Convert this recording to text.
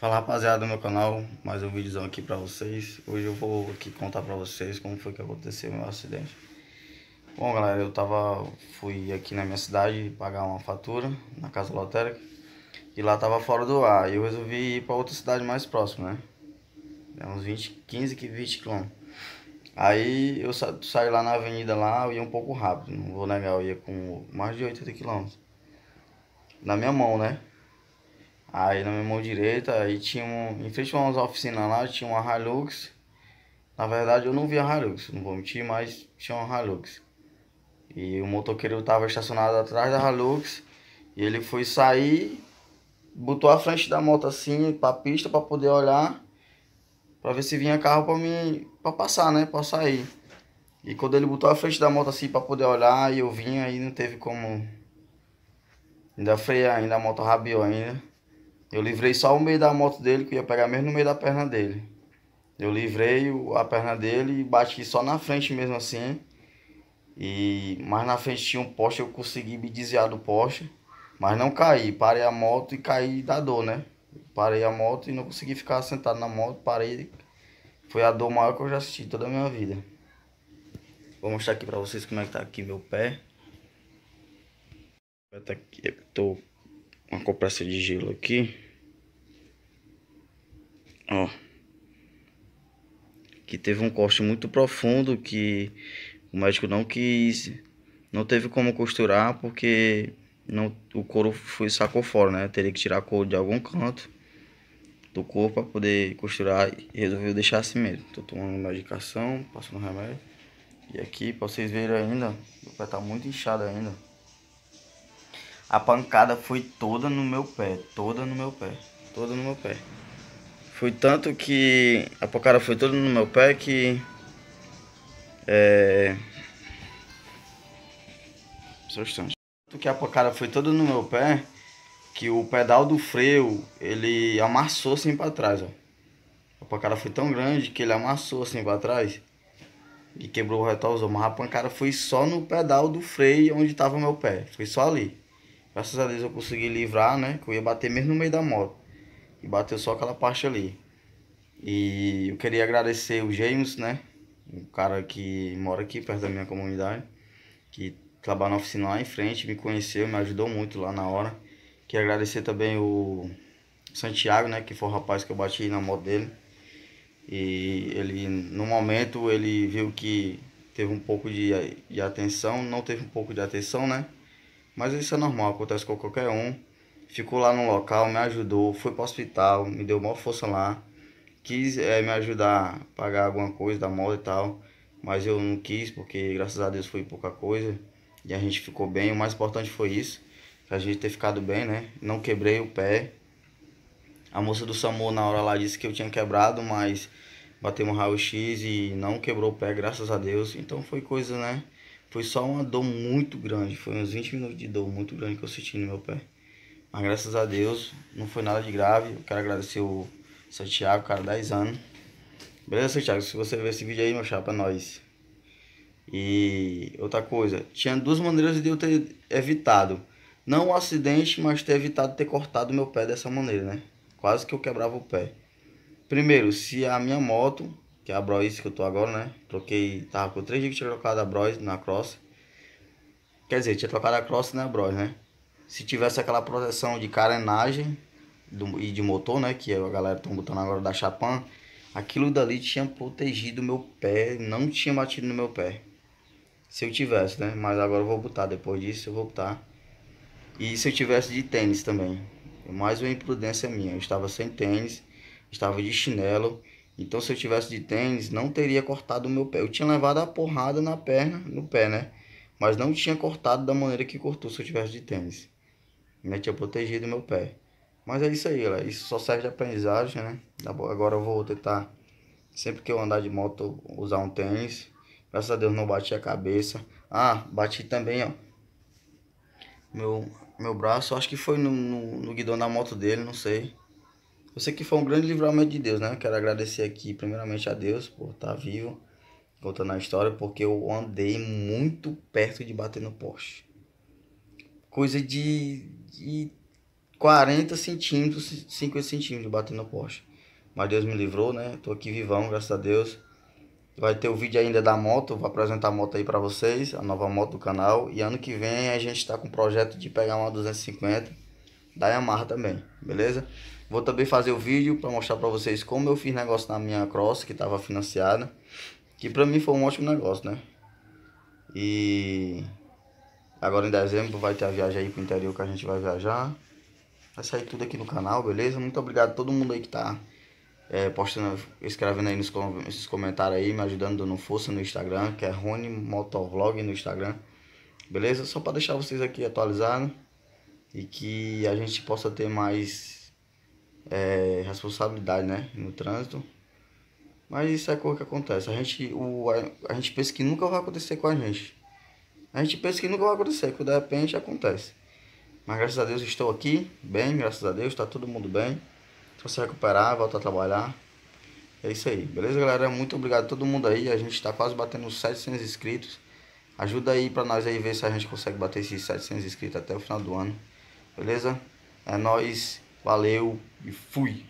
Fala rapaziada do meu canal, mais um vídeozão aqui pra vocês Hoje eu vou aqui contar pra vocês como foi que aconteceu o meu acidente Bom galera, eu tava, fui aqui na minha cidade pagar uma fatura na casa lotérica E lá tava fora do ar, e eu resolvi ir pra outra cidade mais próxima, né é uns 20, 15, 20 quilômetros Aí eu sa saí lá na avenida lá, eu ia um pouco rápido, não vou negar, eu ia com mais de 80 quilômetros Na minha mão, né Aí na minha mão direita, aí tinha um. Em frente a umas oficinas lá, tinha uma Hilux. Na verdade eu não via Hilux, não vou mentir, mas tinha uma Hilux. E o motoqueiro tava estacionado atrás da Hilux. E ele foi sair, botou a frente da moto assim pra pista pra poder olhar. Pra ver se vinha carro pra mim. pra passar, né? Pra sair. E quando ele botou a frente da moto assim pra poder olhar, e eu vinha aí não teve como. Ainda freia ainda, a moto rabiou ainda. Eu livrei só o meio da moto dele, que ia pegar mesmo no meio da perna dele. Eu livrei a perna dele e bati só na frente mesmo assim. E mais na frente tinha um poste, eu consegui me desviar do poste, mas não caí. Parei a moto e caí da dor, né? Parei a moto e não consegui ficar sentado na moto, parei. Foi a dor maior que eu já assisti toda a minha vida. Vou mostrar aqui pra vocês como é que tá aqui meu pé. Tá aqui, tô uma compressa de gelo aqui. Ó. Que teve um corte muito profundo que o médico não quis. Não teve como costurar porque não, o couro foi, sacou fora, né? teria que tirar couro de algum canto do corpo para poder costurar e resolveu deixar assim mesmo. Tô tomando medicação, passando remédio. E aqui, para vocês verem ainda, o pé tá muito inchado ainda. A pancada foi toda no meu pé, toda no meu pé, toda no meu pé. Foi tanto que a pancada foi toda no meu pé que. É. Só instante. Tanto que a pancada foi toda no meu pé que o pedal do freio ele amassou assim para trás, ó. A pancada foi tão grande que ele amassou assim para trás e quebrou o retorno, mas a pancada foi só no pedal do freio onde estava meu pé, foi só ali. Graças a Deus eu consegui livrar, né? Que eu ia bater mesmo no meio da moto. E bateu só aquela parte ali. E eu queria agradecer o James, né? Um cara que mora aqui perto da minha comunidade. Que trabalha na oficina lá em frente, me conheceu, me ajudou muito lá na hora. Queria agradecer também o Santiago, né? Que foi o rapaz que eu bati na moto dele. E ele, no momento, ele viu que teve um pouco de, de atenção, não teve um pouco de atenção, né? Mas isso é normal, acontece com qualquer um. Ficou lá no local, me ajudou, foi para hospital, me deu maior força lá. Quis é, me ajudar a pagar alguma coisa da moto e tal, mas eu não quis porque graças a Deus foi pouca coisa e a gente ficou bem. O mais importante foi isso, a gente ter ficado bem, né? Não quebrei o pé. A moça do SAMU na hora lá disse que eu tinha quebrado, mas batemos raio-x e não quebrou o pé, graças a Deus. Então foi coisa, né? Foi só uma dor muito grande, foi uns 20 minutos de dor muito grande que eu senti no meu pé. Mas graças a Deus, não foi nada de grave. Eu quero agradecer o Santiago, cara, 10 anos. Beleza, Santiago? Se você ver esse vídeo aí, meu chapa, é nós. E outra coisa, tinha duas maneiras de eu ter evitado. Não o acidente, mas ter evitado ter cortado meu pé dessa maneira, né? Quase que eu quebrava o pé. Primeiro, se a minha moto que é a Bros que eu tô agora, né? Troquei, tava com 3 dias que tinha trocado a Bros na Cross. Quer dizer, tinha trocado a Cross na né, Bros, né? Se tivesse aquela proteção de carenagem do, e de motor, né? Que a galera tá botando agora da Chapan. Aquilo dali tinha protegido meu pé, não tinha batido no meu pé. Se eu tivesse, né? Mas agora eu vou botar, depois disso eu vou botar. E se eu tivesse de tênis também. Mais uma imprudência minha. Eu estava sem tênis, estava de chinelo então, se eu tivesse de tênis, não teria cortado o meu pé. Eu tinha levado a porrada na perna, no pé, né? Mas não tinha cortado da maneira que cortou se eu tivesse de tênis. Né? Tinha protegido o meu pé. Mas é isso aí, galera. Isso só serve de aprendizagem, né? Agora eu vou tentar, sempre que eu andar de moto, usar um tênis. Graças a Deus não bati a cabeça. Ah, bati também, ó. Meu, meu braço, acho que foi no, no, no guidão da moto dele, não sei. Eu sei que foi um grande livramento de Deus, né? Quero agradecer aqui primeiramente a Deus por estar tá vivo, contando a história, porque eu andei muito perto de bater no poste. Coisa de, de 40 centímetros, 50 centímetros de bater no poste. Mas Deus me livrou, né? Tô aqui vivão, graças a Deus. Vai ter o vídeo ainda da moto, vou apresentar a moto aí para vocês, a nova moto do canal. E ano que vem a gente está com o projeto de pegar uma 250 da Yamaha também, beleza? Vou também fazer o vídeo para mostrar para vocês como eu fiz negócio na minha Cross, que estava financiada. Que para mim foi um ótimo negócio, né? E agora em dezembro vai ter a viagem aí pro interior que a gente vai viajar. Vai sair tudo aqui no canal, beleza? Muito obrigado a todo mundo aí que tá é, postando, escrevendo aí nos, nos comentários aí, me ajudando dando força no Instagram, que é Rony Motovlog no Instagram. Beleza? Só para deixar vocês aqui atualizados e que a gente possa ter mais é, responsabilidade né, no trânsito. Mas isso é coisa que acontece. A gente, o, a, a, gente pensa que nunca vai acontecer com a gente. A gente pensa que nunca vai acontecer, que de repente acontece. Mas graças a Deus estou aqui, bem, graças a Deus, está todo mundo bem. Só se recuperar, voltar a trabalhar. É isso aí, beleza galera? Muito obrigado a todo mundo aí. A gente está quase batendo 700 inscritos. Ajuda aí para nós aí ver se a gente consegue bater esses 700 inscritos até o final do ano. Beleza? É nóis, valeu e fui!